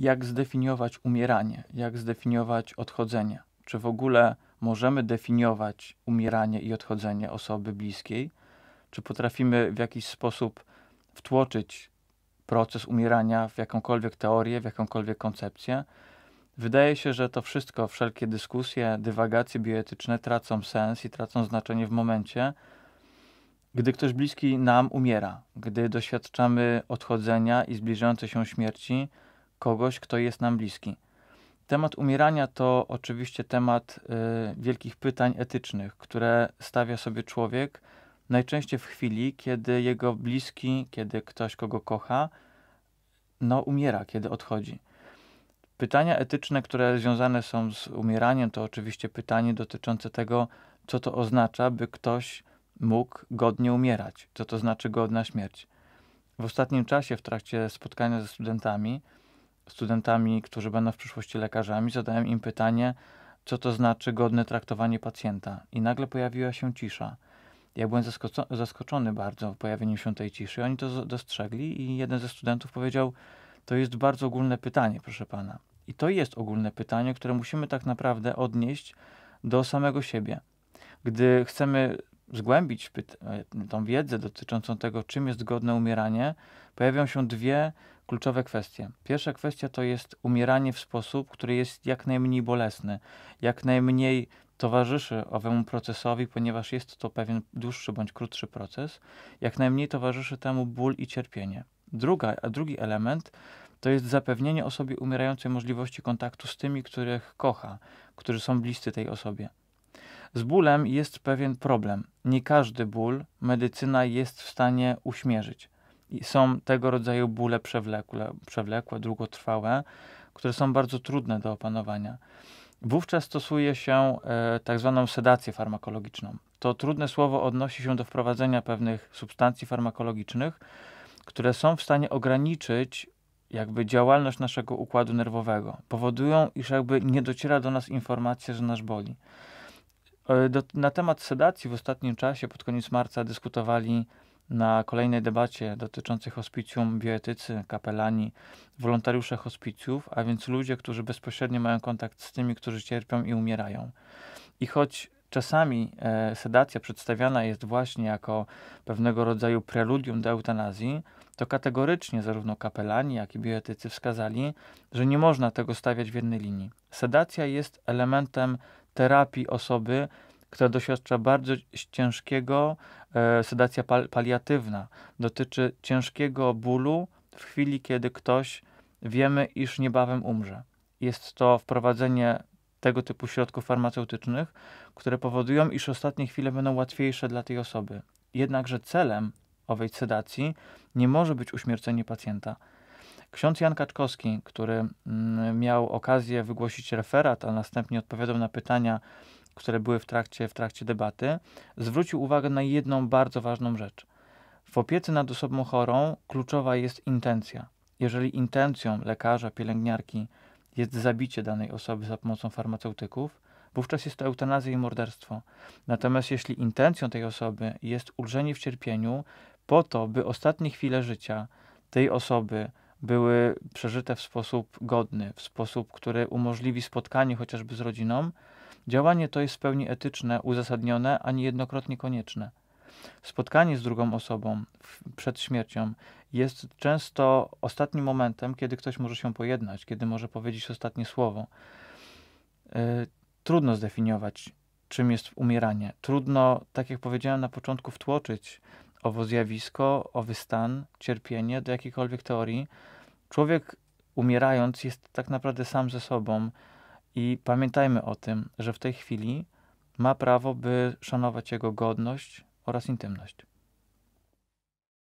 jak zdefiniować umieranie, jak zdefiniować odchodzenie. Czy w ogóle możemy definiować umieranie i odchodzenie osoby bliskiej? Czy potrafimy w jakiś sposób wtłoczyć proces umierania w jakąkolwiek teorię, w jakąkolwiek koncepcję? Wydaje się, że to wszystko, wszelkie dyskusje, dywagacje bioetyczne tracą sens i tracą znaczenie w momencie, gdy ktoś bliski nam umiera, gdy doświadczamy odchodzenia i zbliżającej się śmierci, kogoś, kto jest nam bliski. Temat umierania to oczywiście temat y, wielkich pytań etycznych, które stawia sobie człowiek najczęściej w chwili, kiedy jego bliski, kiedy ktoś, kogo kocha, no umiera, kiedy odchodzi. Pytania etyczne, które związane są z umieraniem, to oczywiście pytanie dotyczące tego, co to oznacza, by ktoś mógł godnie umierać, co to znaczy godna śmierć. W ostatnim czasie, w trakcie spotkania ze studentami, studentami, którzy będą w przyszłości lekarzami, zadałem im pytanie, co to znaczy godne traktowanie pacjenta. I nagle pojawiła się cisza. Ja byłem zaskoczony bardzo pojawieniem się tej ciszy. Oni to dostrzegli i jeden ze studentów powiedział, to jest bardzo ogólne pytanie, proszę pana. I to jest ogólne pytanie, które musimy tak naprawdę odnieść do samego siebie. Gdy chcemy zgłębić e, tą wiedzę dotyczącą tego, czym jest godne umieranie, pojawią się dwie kluczowe kwestie. Pierwsza kwestia to jest umieranie w sposób, który jest jak najmniej bolesny, jak najmniej towarzyszy owemu procesowi, ponieważ jest to pewien dłuższy bądź krótszy proces, jak najmniej towarzyszy temu ból i cierpienie. Druga, a drugi element to jest zapewnienie osobie umierającej możliwości kontaktu z tymi, których kocha, którzy są bliscy tej osobie. Z bólem jest pewien problem. Nie każdy ból medycyna jest w stanie uśmierzyć. I są tego rodzaju bóle przewlekłe, przewlekłe, długotrwałe, które są bardzo trudne do opanowania. Wówczas stosuje się e, tak zwaną sedację farmakologiczną. To trudne słowo odnosi się do wprowadzenia pewnych substancji farmakologicznych, które są w stanie ograniczyć jakby działalność naszego układu nerwowego. Powodują, iż jakby nie dociera do nas informacja, że nasz boli. E, do, na temat sedacji w ostatnim czasie, pod koniec marca, dyskutowali na kolejnej debacie dotyczącej hospicjum bioetycy, kapelani, wolontariusze hospicjów, a więc ludzie, którzy bezpośrednio mają kontakt z tymi, którzy cierpią i umierają. I choć Czasami e, sedacja przedstawiana jest właśnie jako pewnego rodzaju preludium do eutanazji, to kategorycznie zarówno kapelani, jak i bioetycy wskazali, że nie można tego stawiać w jednej linii. Sedacja jest elementem terapii osoby, która doświadcza bardzo ciężkiego, e, sedacja pal paliatywna, dotyczy ciężkiego bólu w chwili, kiedy ktoś wiemy, iż niebawem umrze. Jest to wprowadzenie tego typu środków farmaceutycznych, które powodują, iż ostatnie chwile będą łatwiejsze dla tej osoby. Jednakże celem owej sedacji nie może być uśmiercenie pacjenta. Ksiądz Jan Kaczkowski, który mm, miał okazję wygłosić referat, a następnie odpowiadał na pytania, które były w trakcie, w trakcie debaty, zwrócił uwagę na jedną bardzo ważną rzecz. W opiece nad osobą chorą kluczowa jest intencja. Jeżeli intencją lekarza, pielęgniarki, jest zabicie danej osoby za pomocą farmaceutyków, wówczas jest to eutanazja i morderstwo. Natomiast jeśli intencją tej osoby jest ulżenie w cierpieniu po to, by ostatnie chwile życia tej osoby były przeżyte w sposób godny, w sposób, który umożliwi spotkanie chociażby z rodziną, działanie to jest w pełni etyczne, uzasadnione, a niejednokrotnie konieczne spotkanie z drugą osobą przed śmiercią jest często ostatnim momentem, kiedy ktoś może się pojednać, kiedy może powiedzieć ostatnie słowo. E, trudno zdefiniować, czym jest umieranie. Trudno, tak jak powiedziałem na początku, wtłoczyć owo zjawisko, owy stan, cierpienie do jakiejkolwiek teorii. Człowiek umierając jest tak naprawdę sam ze sobą i pamiętajmy o tym, że w tej chwili ma prawo, by szanować jego godność, oraz intymność.